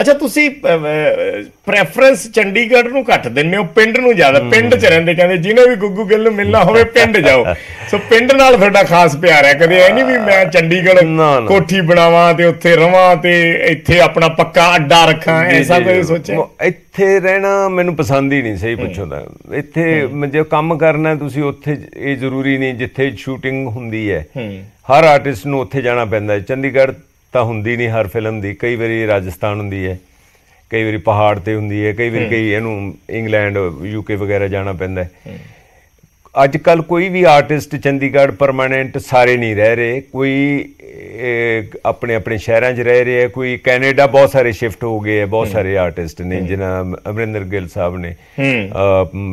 ਅੱਛਾ ਤੁਸੀਂ ਪ੍ਰੈਫਰੈਂਸ ਚੰਡੀਗੜ੍ਹ ਨੂੰ ਘੱਟ ਦਿੰਨੇ ਹੋ ਪਿੰਡ ਨੂੰ ਜ਼ਿਆਦਾ ਪਿੰਡ 'ਚ ਰਹਿੰਦੇ ਕਹਿੰਦੇ ਜਿਹਨੇ ਵੀ ਗੁੱਗੂ ਗਿੱਲ ਨੂੰ ਮਿਲਣਾ ਹੋਵੇ ਪਿੰਡ ਜਾਓ ਸੋ ਪਿੰਡ ਨਾਲ ਤੁਹਾਡਾ ਖਾਸ ਪਿਆਰ ਹੈ ਕਦੇ ਐ ਨਹੀਂ ਵੀ ਮੈਂ ਚੰਡੀਗੜ੍ਹ ਕੋਠੀ ਬਣਾਵਾਂ ਤੇ ਉੱਥੇ ਰਵਾਂ ਤੇ ਇੱਥੇ ਆਪਣਾ ਪੱਕਾ ਅੱਡਾ ਰੱਖਾਂ ਐਸਾ ਕੋਈ ਸੋਚੇ ਇੱਥੇ ਰਹਿਣਾ ਮੈਨੂੰ ਪਸੰਦ ਹੀ ਨਹੀਂ ਸਹੀ ਪੁੱਛੋ ਤਾਂ ਇੱਥੇ ਜੇ ਕੰਮ ਕਰਨਾ ਤੁਸੀਂ ਉੱਥੇ ਇਹ ਜ਼ਰੂਰੀ ਨਹੀਂ ਜਿੱਥੇ ਸ਼ੂਟਿੰਗ ਹੁੰਦੀ ਹੈ ਹਰ ਆਰਟਿਸਟ ਨੂੰ ਉੱਥੇ ਜਾਣਾ ਪੈਂਦਾ ਹੈ ਚੰਡੀਗੜ੍ਹ ਤਾਂ ਹੁੰਦੀ ਨਹੀਂ ਹਰ ਫਿਲਮ ਦੀ ਕਈ ਵਾਰੀ ਰਾਜਸਥਾਨ ਹੁੰਦੀ ਹੈ ਕਈ ਵਾਰੀ ਪਹਾੜ ਤੇ ਹੁੰਦੀ ਹੈ ਕਈ ਵਾਰੀ ਕਈ ਇਹਨੂੰ ਇੰਗਲੈਂਡ ਯੂਕੇ ਵਗੈਰਾ ਜਾਣਾ ਪੈਂਦਾ ਹੈ ਅੱਜ ਕੱਲ ਕੋਈ ਵੀ ਆਰਟਿਸਟ ਚੰਡੀਗੜ੍ਹ ਪਰਮਾਨੈਂਟ ਸਾਰੇ ਨਹੀਂ ਰਹਿ ਰਹੇ ਕੋਈ ਆਪਣੇ ਆਪਣੇ ਸ਼ਹਿਰਾਂ 'ਚ ਰਹਿ ਰਹੇ ਕੋਈ ਕੈਨੇਡਾ ਬਹੁਤ ਸਾਰੇ ਸ਼ਿਫਟ ਹੋ ਗਏ ਹੈ ਬਹੁਤ ਸਾਰੇ ਆਰਟਿਸਟ ਨੇ ਜਿਨ੍ਹਾਂ ਅਮਰਿੰਦਰ ਗਿੱਲ ਸਾਹਿਬ ਨੇ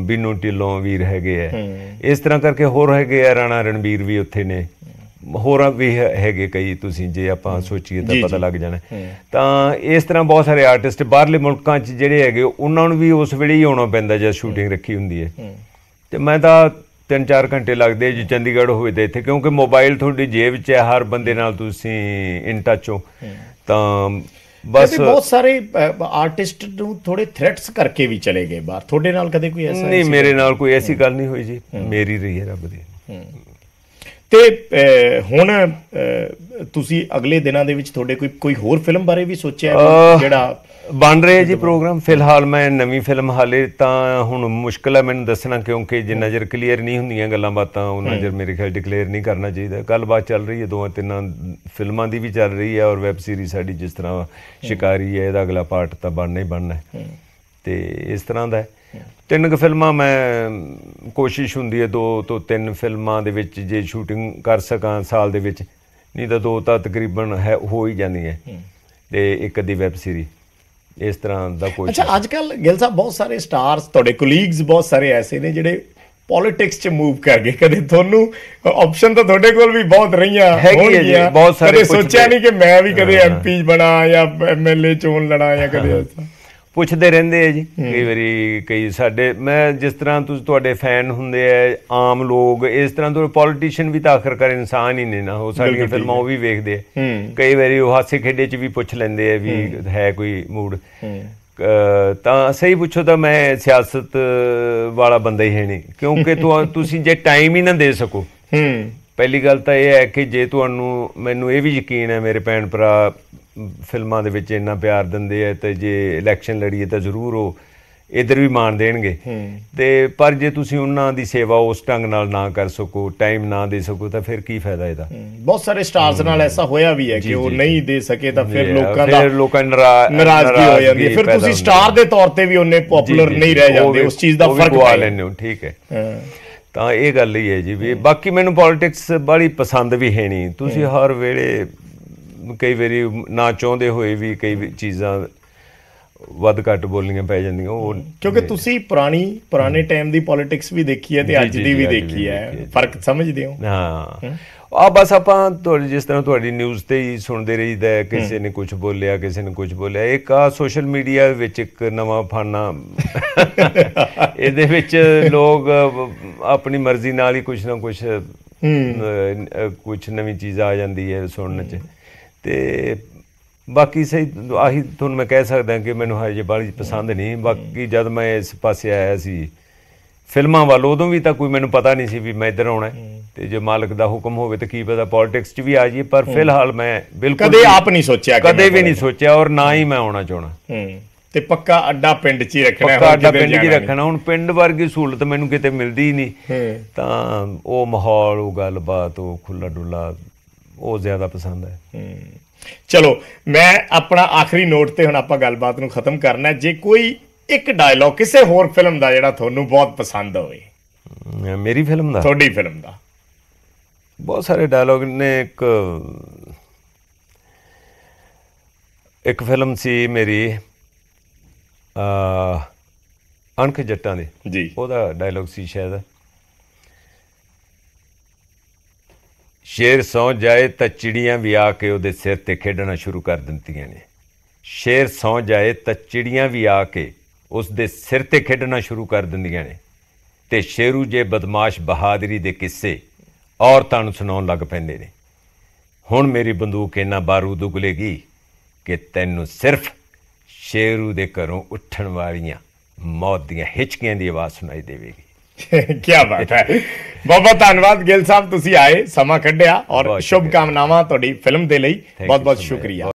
ਬਿਨੂ ਢਿੱਲੋਂ ਵੀ ਰਹਿ ਗਏ ਹੈ ਇਸ ਤਰ੍ਹਾਂ ਕਰਕੇ ਹੋਰ ਰਹਿ ਗਏ ਰਾਣਾ ਰਣਬੀਰ ਵੀ ਉੱਥੇ ਨੇ ਹੋਰ ਵੀ ਹੈਗੇ ਕਈ ਤੁਸੀਂ ਜੇ ਆਪਾਂ ਸੋਚੀਏ ਤਾਂ ਪਤਾ ਲੱਗ ਜਾਣਾ ਤਾਂ ਇਸ ਤਰ੍ਹਾਂ ਬਹੁਤ ਸਾਰੇ ਆਰਟਿਸਟ ਬਾਹਰਲੇ ਮੁਲਕਾਂ 'ਚ ਜਿਹੜੇ ਹੈਗੇ ਉਹਨਾਂ ਨੂੰ ਵੀ ਉਸ ਵੇਲੇ ਹੀ ਆਉਣਾ ਪੈਂਦਾ ਜਦ ਸ਼ੂਟਿੰਗ ਰੱਖੀ ਹੁੰਦੀ ਹੈ ਤੇ ਮੈਂ ਤਾਂ 3-4 ਘੰਟੇ ਲੱਗਦੇ ਜੀ ਚੰਡੀਗੜ੍ਹ ਹੋਵੇ ਤੇ ਇੱਥੇ ਕਿਉਂਕਿ ਮੋਬਾਈਲ ਤੁਹਾਡੀ ਜੇਬ 'ਚ ਹੈ ਹਰ ਬੰਦੇ ਨਾਲ ਤੁਸੀਂ ਇਨ ਟੱਚ ਹੋ ਤਾਂ ਬਸ ਬਹੁਤ ਸਾਰੇ ਆਰਟਿਸਟ ਨੂੰ ਥੋੜੇ ਥ੍ਰੈਟਸ ਕਰਕੇ ਵੀ ਚਲੇ ਗਏ ਬਾਹਰ ਤੁਹਾਡੇ ਨਾਲ ਕਦੇ ਕੋਈ ਐਸਾ ਨਹੀਂ ਮੇਰੇ ਨਾਲ ਕੋਈ ਐਸੀ ਗੱਲ ਨਹੀਂ ਹੋਈ ਜੀ ਮੇਰੀ ਰਹੀ ਹੈ ਰੱਬ ਦੀ ਤੇ ਹੁਣ ਤੁਸੀਂ ਅਗਲੇ ਦਿਨਾਂ ਦੇ ਵਿੱਚ ਤੁਹਾਡੇ ਕੋਈ ਕੋਈ ਹੋਰ ਫਿਲਮ ਬਾਰੇ ਵੀ ਸੋਚਿਆ ਜਿਹੜਾ ਬਣ ਰਿਹਾ ਜੀ ਪ੍ਰੋਗਰਾਮ ਫਿਲਹਾਲ ਮੈਂ ਨਵੀਂ ਫਿਲਮ ਹਾਲੇ ਤਾਂ ਹੁਣ ਮੁਸ਼ਕਲ ਹੈ ਮੈਨੂੰ ਦੱਸਣਾ ਕਿਉਂਕਿ ਜੇ ਨਜ਼ਰ ਕਲੀਅਰ ਨਹੀਂ ਹੁੰਦੀਆਂ ਗੱਲਾਂ ਬਾਤਾਂ ਉਹ ਨਜ਼ਰ ਮੇਰੇ ਖਿਆਲ ਡਿਕਲੇਅਰ ਨਹੀਂ ਕਰਨਾ ਚਾਹੀਦਾ ਕੱਲ ਬਾਤ ਚੱਲ ਰਹੀ ਹੈ ਦੋਵਾਂ ਤਿੰਨਾਂ ਫਿਲਮਾਂ ਦੀ ਵੀ ਚੱਲ ਰਹੀ ਹੈ ਔਰ ਵੈਬ ਸੀਰੀਜ਼ ਸਾਡੀ ਜਿਸ ਤਰ੍ਹਾਂ ਸ਼ਿਕਾਰੀ ਹੈ ਇਹਦਾ ਅਗਲਾ ਪਾਰਟ ਤਾਂ ਬਣਨਾ ਹੀ ਬਣਨਾ ਹੈ ਤੇ ਇਸ ਤਰ੍ਹਾਂ ਦਾ ਤਿੰਨ ਕੁ ਫਿਲਮਾਂ ਮੈਂ ਕੋਸ਼ਿਸ਼ ਹੁੰਦੀ ਹੈ ਦੋ ਤੋਂ ਤਿੰਨ ਫਿਲਮਾਂ ਦੇ ਵਿੱਚ ਜੇ ਸ਼ੂਟਿੰਗ ਕਰ ਸਕਾਂ ਸਾਲ ਦੇ ਵਿੱਚ ਨਹੀਂ ਤਾਂ ਦੋ ਤਾਂ ਤਕਰੀਬਨ ਹੈ ਹੋ ਹੀ ਜਾਂਦੀ ਹੈ ਤੇ ਇੱਕ ਦੀ ਵੈਬ ਸੀਰੀ ਇਸ ਤਰ੍ਹਾਂ ਦਾ ਕੋਈ ਅੱਛਾ ਅੱਜ ਕੱਲ ਗਿਲ ਸਾਹਿਬ ਬਹੁਤ ਸਾਰੇ ਸਟਾਰਸ ਤੁਹਾਡੇ ਕੋਲੀਗਸ ਬਹੁਤ ਸਾਰੇ ਐਸੇ ਨੇ ਜਿਹੜੇ ਪੋਲਿਟਿਕਸ ਚ ਮੂਵ ਕਰ ਗਏ ਕਦੇ ਤੁਹਾਨੂੰ ਆਪਸ਼ਨ ਤਾਂ ਤੁਹਾਡੇ ਕੋਲ ਵੀ ਬਹੁਤ ਰਹੀਆਂ ਹੋਣਗੀਆਂ ਬਹੁਤ ਸਾਰੇ ਸੋਚਿਆ ਨਹੀਂ ਕਿ ਮੈਂ ਵੀ ਕਦੇ ਐਮਪੀ ਬਣਾ ਜਾਂ ਐਮਐਲਏ ਚੋਣ ਲੜਾ ਜਾਂ ਕਦੇ ਐਸਾ ਪੁੱਛਦੇ ਰਹਿੰਦੇ ਆ ਜੀ ਕਈ ਵਾਰੀ ਕਈ ਸਾਡੇ ਮੈਂ ਜਿਸ ਤਰ੍ਹਾਂ ਤੁਸੀਂ ਤੁਹਾਡੇ ਫੈਨ ਹੁੰਦੇ ਆ ਆਮ ਲੋਕ ਇਸ ਤਰ੍ਹਾਂ ਤੋਂ ਪੋਲੀਟੀਸ਼ੀਅਨ ਵੀ ਤਾਂ ਆਖਰਕਾਰ ਇਨਸਾਨ ਹੀ ਨੇ ਨਾ ਉਹ ਸਾਡੀਆਂ ਫਿਲਮਾਂ ਉਹ ਵੀ ਵੇਖਦੇ ਆ ਕਈ ਵਾਰੀ ਉਹ ਹਾਸੇ ਖੇਡੇ ਚ ਵੀ ਪੁੱਛ ਲੈਂਦੇ ਆ ਵੀ ਹੈ ਕੋਈ ਮੂਡ ਤਾਂ ਸਹੀ ਪੁੱਛੋ ਤਾਂ ਮੈਂ ਸਿਆਸਤ ਵਾਲਾ ਬੰਦਾ ਹੀ ਹੈ ਨਹੀਂ ਕਿਉਂਕਿ ਤੁਸੀਂ ਜੇ ਟਾਈਮ ਹੀ ਨਾ ਦੇ ਸਕੋ ਹੂੰ ਪਹਿਲੀ ਗੱਲ ਤਾਂ ਇਹ ਹੈ ਕਿ ਜੇ ਤੁਹਾਨੂੰ ਮੈਨੂੰ ਇਹ ਵੀ ਯਕੀਨ ਹੈ ਮੇਰੇ ਭੈਣ ਭਰਾ ਫਿਲਮਾਂ ਦੇ ਵਿੱਚ ਇੰਨਾ ਪਿਆਰ ਦਿੰਦੇ ਆ ਤੇ ਜੇ ਇਲੈਕਸ਼ਨ ਲੜੀਏ ਤਾਂ ਜ਼ਰੂਰ ਉਹ ਇਧਰ ਵੀ ਮਾਨ ਦੇਣਗੇ ਤੇ ਪਰ ਜੇ ਤੁਸੀਂ ਉਹਨਾਂ ਦੀ ਸੇਵਾ ਉਸ ਢੰਗ ਨਾਲ ਨਾ ਕਰ ਸਕੋ ਟਾਈਮ ਨਾ ਦੇ ਸਕੋ ਤਾਂ ਫਿਰ ਕੀ ਫਾਇਦਾ ਇਹਦਾ ਬਹੁਤ ਸਾਰੇ ਸਟਾਰਸ ਨਾਲ ਐਸਾ ਹੋਇਆ ਵੀ ਹੈ ਕਿ ਉਹ ਨਹੀਂ ਦੇ ਸਕੇ ਤਾਂ ਫਿਰ ਲੋਕਾਂ ਦਾ ਫਿਰ ਲੋਕਾਂ ਨਾਰਾਜ਼ਗੀ ਹੋ ਜਾਂਦੀ ਹੈ ਫਿਰ ਤੁਸੀਂ ਸਟਾਰ ਦੇ ਤੌਰ ਤੇ ਵੀ ਉਹਨੇ ਪਪੂਲਰ ਨਹੀਂ ਰਹਿ ਜਾਂਦੇ ਉਸ ਚੀਜ਼ ਦਾ ਫਰਕ ਪਾ ਲੈਣੇ ਹੋ ਠੀਕ ਹੈ ਤਾਂ ਇਹ ਗੱਲ ਹੀ ਹੈ ਜੀ ਵੀ ਬਾਕੀ ਮੈਨੂੰ ਪੋਲਿਟਿਕਸ ਬੜੀ ਪਸੰਦ ਵੀ ਹੈ ਨਹੀਂ ਤੁਸੀਂ ਹਰ ਵੇਲੇ ਕਈ ਵਾਰੀ ਨਾ ਚਾਹੁੰਦੇ ਹੋਏ ਵੀ ਕਈ ਚੀਜ਼ਾਂ ਵੱਧ ਘੱਟ ਬੋਲੀਆਂ ਪੈ ਜਾਂਦੀਆਂ ਉਹ ਕਿਉਂਕਿ ਤੁਸੀਂ ਪੁਰਾਣੀ ਪੁਰਾਣੇ ਟਾਈਮ ਦੀ ਪੋਲਿਟਿਕਸ ਵੀ ਦੇਖੀ ਹੈ ਤੇ ਅੱਜ ਦੀ ਵੀ ਦੇਖੀ ਹੈ ਫਰਕ ਸਮਝਦੇ ਹੋ ਹਾਂ ਆ ਬਸ ਆਪਾਂ ਤੁਹਾਡੀ ਜਿਸ ਤਰ੍ਹਾਂ ਤੁਹਾਡੀ ਨਿਊਜ਼ ਤੇ ਹੀ ਸੁਣਦੇ ਰਹੀਦਾ ਕਿਸੇ ਨੇ ਕੁਝ ਬੋਲਿਆ ਕਿਸੇ ਨੇ ਕੁਝ ਬੋਲਿਆ ਇੱਕ ਆ ਸੋਸ਼ਲ ਮੀਡੀਆ ਵਿੱਚ ਇੱਕ ਨਵਾਂ ਫਾਨਾ ਇਹਦੇ ਵਿੱਚ ਲੋਕ ਆਪਣੀ ਮਰਜ਼ੀ ਨਾਲ ਹੀ ਕੁਝ ਨਾ ਕੁਝ ਕੁਝ ਨਵੀਂ ਚੀਜ਼ ਆ ਜਾਂਦੀ ਹੈ ਸੁਣਨ 'ਚ ਤੇ ਬਾਕੀ ਸਹੀ ਆਹੀ ਤੁਹਾਨੂੰ ਮੈਂ ਕਹਿ ਸਕਦਾ ਕਿ ਮੈਨੂੰ ਹਜੇ ਬਾਲੀ ਪਸੰਦ ਨਹੀਂ ਬਾਕੀ ਜਦ ਮੈਂ ਇਸ ਪਾਸੇ ਆਇਆ ਸੀ ਫਿਲਮਾਂ ਵੱਲ ਉਦੋਂ ਵੀ ਤਾਂ ਕੋਈ ਮੈਨੂੰ ਪਤਾ ਨਹੀਂ ਸੀ ਵੀ ਮੈਂ ਇੱਧਰ ਆਉਣਾ ਤੇ ਜੇ ਮਾਲਕ ਦਾ ਹੁਕਮ ਹੋਵੇ ਤਾਂ ਕੀ ਪਤਾ ਪੋਲਿਟਿਕਸ 'ਚ ਵੀ ਆ ਜਾਈਏ ਪਰ ਫਿਲਹਾਲ ਮੈਂ ਬਿਲਕੁਲ ਕਦੇ ਆਪ ਨਹੀਂ ਸੋਚਿਆ ਕਦੇ ਵੀ ਨਹੀਂ ਸੋਚਿਆ ਔਰ ਨਾ ਹੀ ਮੈਂ ਆਉਣਾ ਚਾਹਣਾ ਤੇ ਪੱਕਾ ਅੱਡਾ ਪਿੰਡ 'ਚ ਹੀ ਰੱਖਣਾ ਪੱਕਾ ਅੱਡਾ ਪਿੰਡ 'ਚ ਹੀ ਰੱਖਣਾ ਹੁਣ ਪਿੰਡ ਵਰਗੀ ਸਹੂਲਤ ਮੈਨੂੰ ਕਿਤੇ ਮਿਲਦੀ ਨਹੀਂ ਤਾਂ ਉਹ ਮਾਹੌਲ ਉਹ ਗੱਲਬਾਤ ਉਹ ਖੁੱਲਾ ਡੁੱਲਾ ਉਹ ਜ਼ਿਆਦਾ ਪਸੰਦ ਹੈ ਚਲੋ ਮੈਂ ਆਪਣਾ ਆਖਰੀ ਨੋਟ ਤੇ ਹੁਣ ਆਪਾਂ ਗੱਲਬਾਤ ਨੂੰ ਖਤਮ ਕਰਨਾ ਜੇ ਕੋਈ ਇੱਕ ਡਾਇਲੌਗ ਕਿਸੇ ਹੋਰ ਫਿਲਮ ਦਾ ਜਿਹੜਾ ਤੁਹਾਨੂੰ ਬਹੁਤ ਪਸੰਦ ਹੋਵੇ ਮੇਰੀ ਫਿਲਮ ਦਾ ਤੁਹਾਡੀ ਫਿਲਮ ਦਾ ਬਹੁਤ ਸਾਰੇ ਡਾਇਲੌਗ ਨੇ ਇੱਕ ਇੱਕ ਫਿਲਮ ਸੀ ਮੇਰੀ ਅ ਅਣਖ ਜੱਟਾਂ ਦੇ ਜੀ ਉਹਦਾ ਡਾਇਲੌਗ ਸੀ ਸ਼ਾਇਦ ਸ਼ੇਰ ਸੌਂ ਜਾਏ ਤਾਂ ਚਿੜੀਆਂ ਵੀ ਆ ਕੇ ਉਹਦੇ ਸਿਰ ਤੇ ਖੇਡਣਾ ਸ਼ੁਰੂ ਕਰ ਦਿੰਦੀਆਂ ਨੇ ਸ਼ੇਰ ਸੌਂ ਜਾਏ ਤਾਂ ਚਿੜੀਆਂ ਵੀ ਆ ਕੇ ਉਸ ਦੇ ਸਿਰ ਤੇ ਖੇਡਣਾ ਸ਼ੁਰੂ ਕਰ ਦਿੰਦੀਆਂ ਨੇ ਤੇ ਸ਼ੇਰੂ ਜੇ ਬਦਮਾਸ਼ ਬਹਾਦਰੀ ਦੇ ਕਿੱਸੇ ਔਰਤਾਂ ਨੂੰ ਸੁਣਾਉਣ ਲੱਗ ਪੈਂਦੇ ਨੇ ਹੁਣ ਮੇਰੀ ਬੰਦੂਕ ਇੰਨਾ ਬਾਰੂਦ ਉਗਲੇਗੀ ਕਿ ਤੈਨੂੰ ਸਿਰਫ ਸ਼ੇਰੂ ਦੇ ਘਰੋਂ ਉੱਠਣ ਵਾਲੀਆਂ ਮੌਤ ਦੀਆਂ ਹਿਚਕੀਆਂ ਦੀ ਆਵਾਜ਼ ਸੁਣਾਈ ਦੇਵੇਗੀ ਕੀ ਬਾਤ ਹੈ ਬਹੁਤ ਬਹੁਤ ਧੰਨਵਾਦ ਗਿੱਲ ਸਾਹਿਬ ਤੁਸੀਂ ਆਏ ਸਮਾਂ ਕੱਢਿਆ ਔਰ ਸ਼ੁਭ ਕਾਮਨਾਵਾਂ ਤੁਹਾਡੀ ਫਿਲਮ ਦੇ ਲਈ ਬਹੁਤ ਬਹੁਤ ਸ਼ੁਕਰੀਆ